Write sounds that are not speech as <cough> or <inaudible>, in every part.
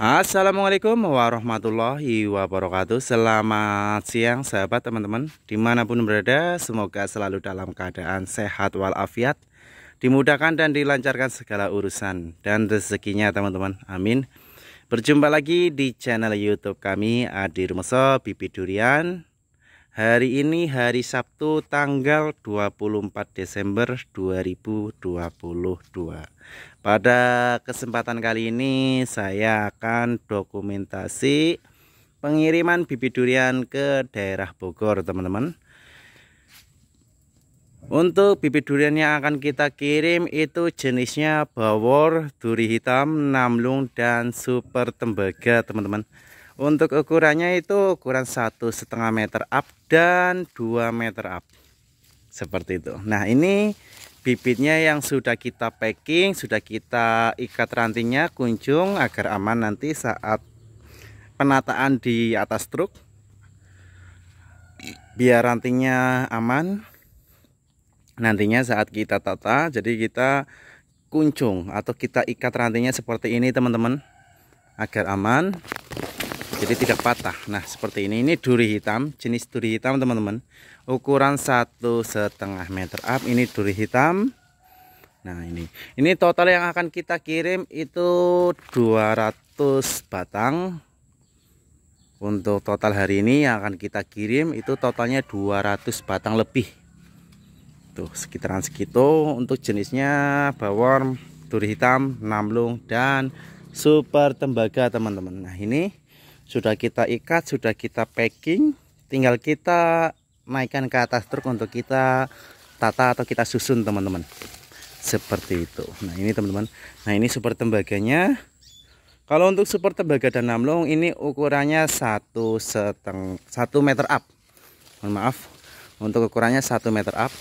Assalamualaikum warahmatullahi wabarakatuh Selamat siang sahabat teman-teman Dimanapun berada Semoga selalu dalam keadaan sehat walafiat Dimudahkan dan dilancarkan segala urusan Dan rezekinya teman-teman Amin Berjumpa lagi di channel youtube kami Adi Rumeso Bibi Durian Hari ini hari Sabtu tanggal 24 Desember 2022 Pada kesempatan kali ini saya akan dokumentasi pengiriman bibit durian ke daerah Bogor teman-teman Untuk bibit durian yang akan kita kirim itu jenisnya bawor, duri hitam, namlung, dan super tembaga teman-teman untuk ukurannya itu ukuran satu setengah meter up dan 2 meter up seperti itu. Nah ini bibitnya yang sudah kita packing, sudah kita ikat rantingnya kunjung agar aman nanti saat penataan di atas truk. Biar rantingnya aman. Nantinya saat kita tata, jadi kita kunjung atau kita ikat rantingnya seperti ini teman-teman agar aman jadi tidak patah nah seperti ini ini duri hitam jenis duri hitam teman-teman ukuran satu setengah meter up ini duri hitam nah ini ini total yang akan kita kirim itu 200 batang untuk total hari ini yang akan kita kirim itu totalnya 200 batang lebih tuh sekitaran segitu untuk jenisnya bawor duri hitam namlung dan super tembaga teman-teman nah ini sudah kita ikat sudah kita packing tinggal kita naikkan ke atas truk untuk kita tata atau kita susun teman-teman seperti itu nah ini teman-teman nah ini super tembaganya kalau untuk super tembaga dan namlung ini ukurannya satu seteng satu meter up mohon maaf untuk ukurannya satu meter up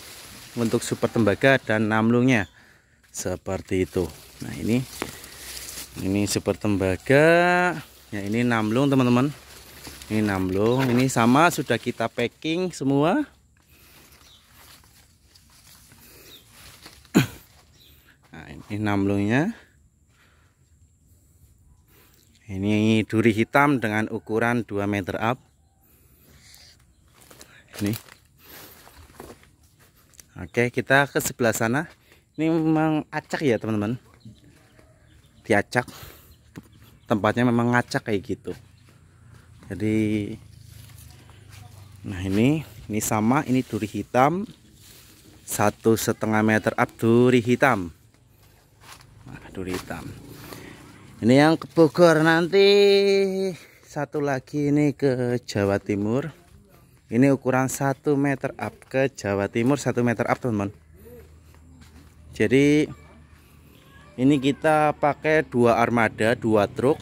untuk super tembaga dan namlungnya seperti itu nah ini ini super tembaga ya ini namlung teman-teman ini namlung ini sama sudah kita packing semua nah ini namlungnya ini duri hitam dengan ukuran 2 meter up ini oke kita ke sebelah sana ini memang acak ya teman-teman diacak tempatnya memang ngacak kayak gitu jadi nah ini ini sama ini duri hitam satu setengah meter up duri hitam nah, duri hitam ini yang ke Bogor nanti satu lagi ini ke Jawa Timur ini ukuran satu meter up ke Jawa Timur satu meter up teman-teman jadi ini kita pakai dua armada dua truk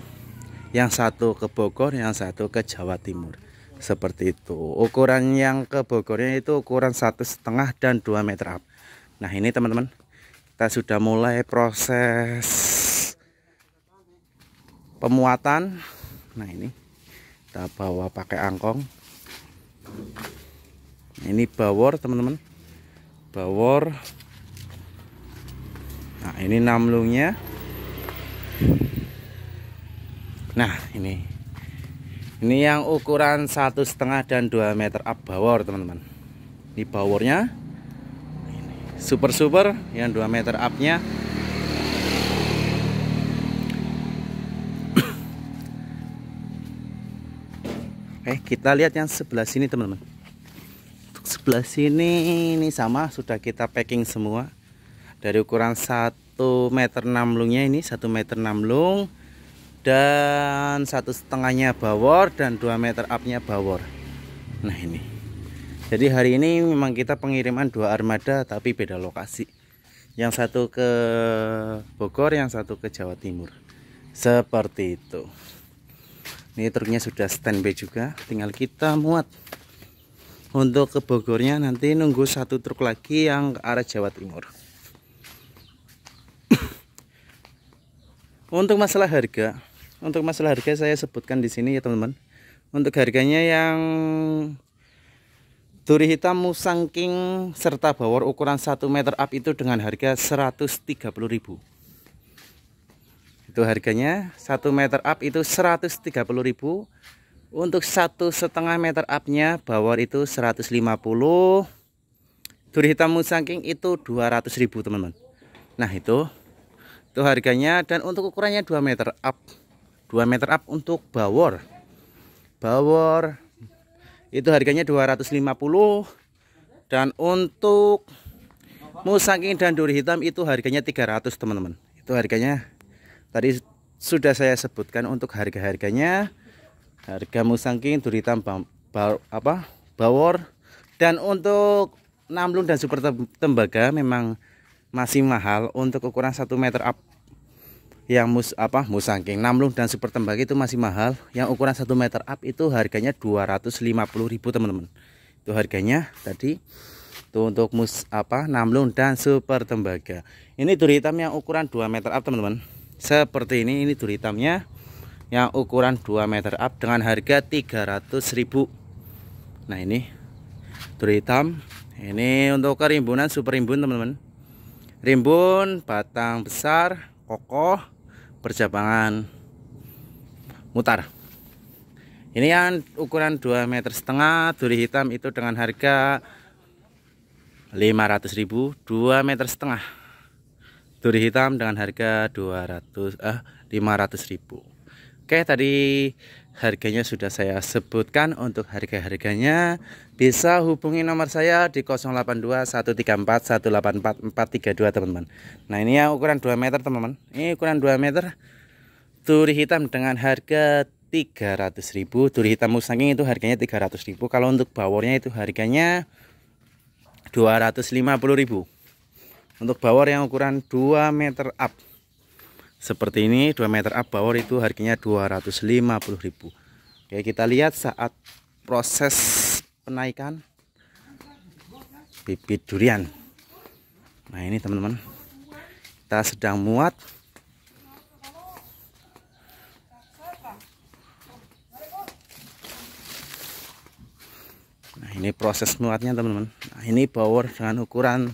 yang satu ke Bogor yang satu ke Jawa Timur seperti itu ukuran yang ke Bogornya itu ukuran satu setengah dan 2 meter up nah ini teman-teman kita sudah mulai proses pemuatan nah ini kita bawa pakai angkong ini bawor teman-teman bawor Nah, ini namlungnya. Nah, ini. Ini yang ukuran satu setengah dan 2 meter up bawor, teman-teman. Ini bawornya. Super-super yang 2 meter upnya. Oke, <coughs> eh, kita lihat yang sebelah sini, teman-teman. Sebelah sini ini sama sudah kita packing semua dari ukuran 1 meter 6 lungnya ini 1 meter 6 lung dan satu setengahnya bawor dan 2 meter upnya bawor nah ini jadi hari ini memang kita pengiriman dua armada tapi beda lokasi yang satu ke Bogor yang satu ke Jawa Timur seperti itu ini truknya sudah standby juga tinggal kita muat untuk ke Bogornya nanti nunggu satu truk lagi yang ke arah Jawa Timur untuk masalah harga untuk masalah harga saya sebutkan di sini ya teman-teman untuk harganya yang duri hitam musang king serta bawor ukuran 1 meter up itu dengan harga 130.000 itu harganya 1 meter up itu 130.000 untuk satu setengah meter upnya bawor itu 150 duri hitam musang king itu 200.000 teman-teman nah itu itu harganya dan untuk ukurannya 2 meter up 2 meter up untuk bawor bawor itu harganya 250 dan untuk musangking dan duri hitam itu harganya 300 teman-teman itu harganya tadi sudah saya sebutkan untuk harga-harganya harga musangking duri hitam ba, apa bawor dan untuk namlung dan super tembaga memang masih mahal untuk ukuran 1 meter up yang mus apa musangking namlung dan super tembak itu masih mahal yang ukuran 1 meter up itu harganya 250.000 teman-teman itu harganya tadi itu untuk mus apa namlung dan super tembaga ini duri hitam yang ukuran 2 meter up teman-teman seperti ini ini duri hitamnya yang ukuran 2 meter up dengan harga 300.000 nah ini duri hitam ini untuk kerimbunan super rimbun teman-teman rimbun, batang besar, kokoh, berjabangan mutar. Ini yang ukuran 2 meter setengah, duri hitam itu dengan harga 500.000, 2 meter setengah. Duri hitam dengan harga 200 eh 500.000. Oke, tadi Harganya sudah saya sebutkan untuk harga-harganya. Bisa hubungi nomor saya di 082 432 teman-teman. Nah, ini ya ukuran 2 meter, teman-teman. Ini ukuran 2 meter. Turi hitam dengan harga 300.000. Turi hitam musangking itu harganya 300.000. Kalau untuk bawornya itu harganya 250.000. Untuk bawor yang ukuran 2 meter up seperti ini 2 meter up bawor itu harganya ribu Oke kita lihat saat proses penaikan bibit durian nah ini teman-teman kita sedang muat nah ini proses muatnya teman-teman nah ini bawor dengan ukuran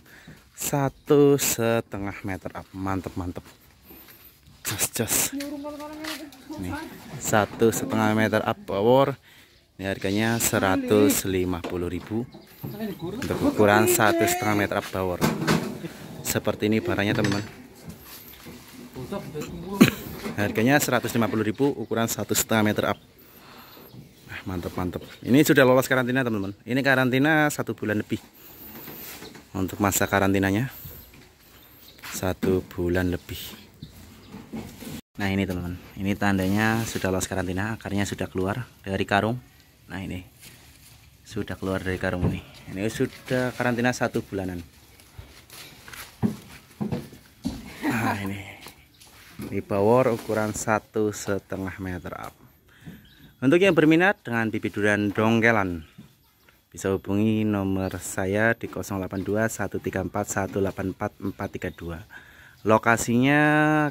satu setengah meter up mantep mantep cus cus nih satu setengah meter up power ini harganya 150.000 untuk ukuran satu setengah meter up power seperti ini barangnya teman-teman harganya 150.000 ukuran satu setengah meter up nah, mantap mantap ini sudah lolos karantina teman-teman ini karantina satu bulan lebih untuk masa karantinanya satu bulan lebih Nah ini teman-teman, ini tandanya sudah lolos karantina, akarnya sudah keluar dari karung. Nah ini sudah keluar dari karung ini. Ini sudah karantina satu bulanan. Nah ini, ini power ukuran satu setengah meter up. Untuk yang berminat dengan bibit durian dongkelan, bisa hubungi nomor saya di 082 134 184 432. Lokasinya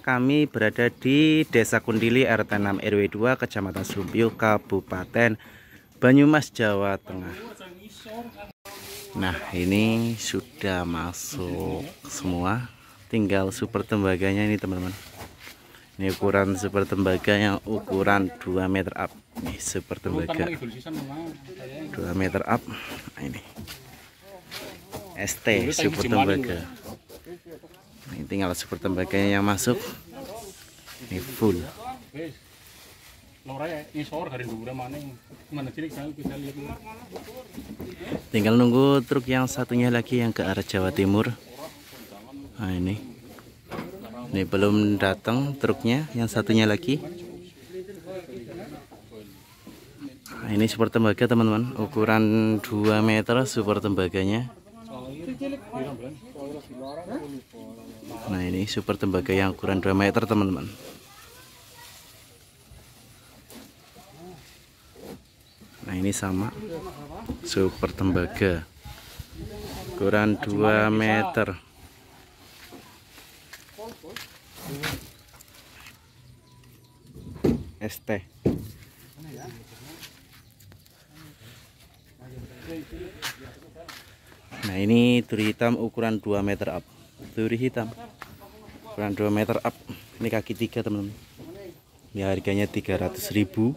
kami berada di Desa Kundili RT 6 RW 2 Kecamatan Sumbiu Kabupaten Banyumas Jawa Tengah. Nah, ini sudah masuk semua. Tinggal super tembaganya ini, teman-teman. Ini ukuran super tembaga yang ukuran 2 meter up. Ini super tembaga. 2 meter up. Nah, ini. ST super tembaga ini tinggal super tembaganya yang masuk ini full ya, tinggal nunggu truk yang satunya lagi yang ke arah Jawa Timur nah ini ini belum datang truknya yang satunya lagi nah, ini super tembaga teman-teman ukuran 2 meter super tembaganya Nah ini super tembaga yang ukuran 2 meter teman-teman Nah ini sama Super tembaga Ukuran 2 meter ST Nah ini turi hitam ukuran 2 meter up Turi hitam ukuran 2 meter up ini kaki tiga teman-teman ini harganya 300 ribu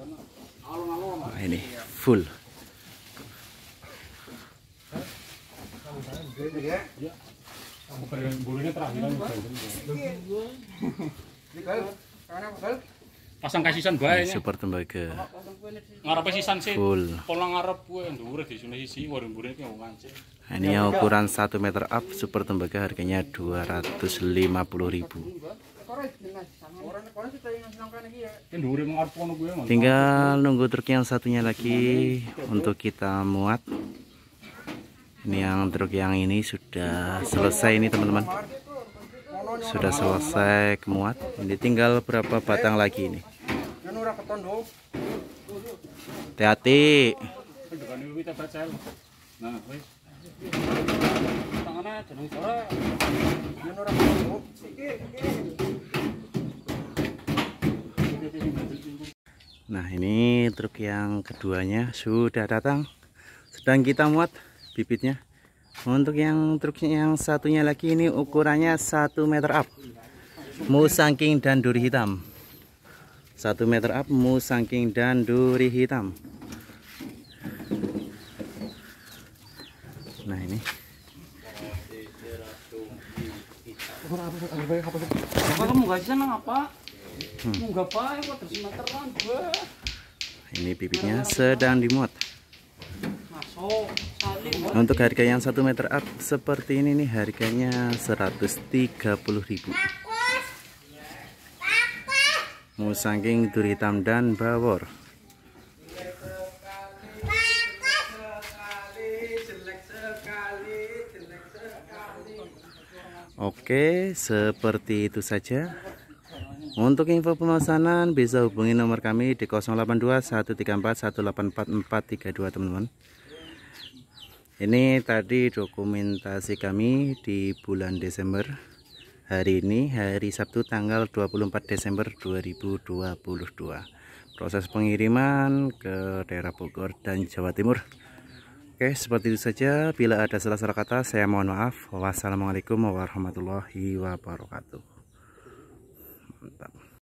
nah, ini full bulunya terakhir pasang kasisan baik iya, super tembaga Ngarap kasisan sih full pola ngarep gue yang dhuwur e di sini sih warung itu yang ngancik nah, ini yang ukuran satu meter up super tembaga harganya dua ratus lima puluh ribu. tinggal nunggu truk yang satunya lagi untuk kita muat ini yang truk yang ini sudah selesai ini teman-teman sudah selesai kemuat ini tinggal berapa batang lagi ini Hati-hati. Nah, nah ini truk yang keduanya sudah datang Sedang kita muat bibitnya Untuk yang truknya yang satunya lagi ini ukurannya 1 meter up Musangking dan duri hitam satu meter up musangking dan duri hitam nah ini hmm. ini bibitnya sedang dimuat untuk harga yang satu meter up seperti ini nih harganya 130.000 musangking duri dan bawor Oke, seperti itu saja. Untuk info pemesanan bisa hubungi nomor kami di 082134184432 teman-teman. Ini tadi dokumentasi kami di bulan Desember hari ini hari Sabtu tanggal 24 Desember 2022 proses pengiriman ke daerah Bogor dan Jawa Timur Oke seperti itu saja bila ada salah-salah kata saya mohon maaf wassalamualaikum warahmatullahi wabarakatuh mantap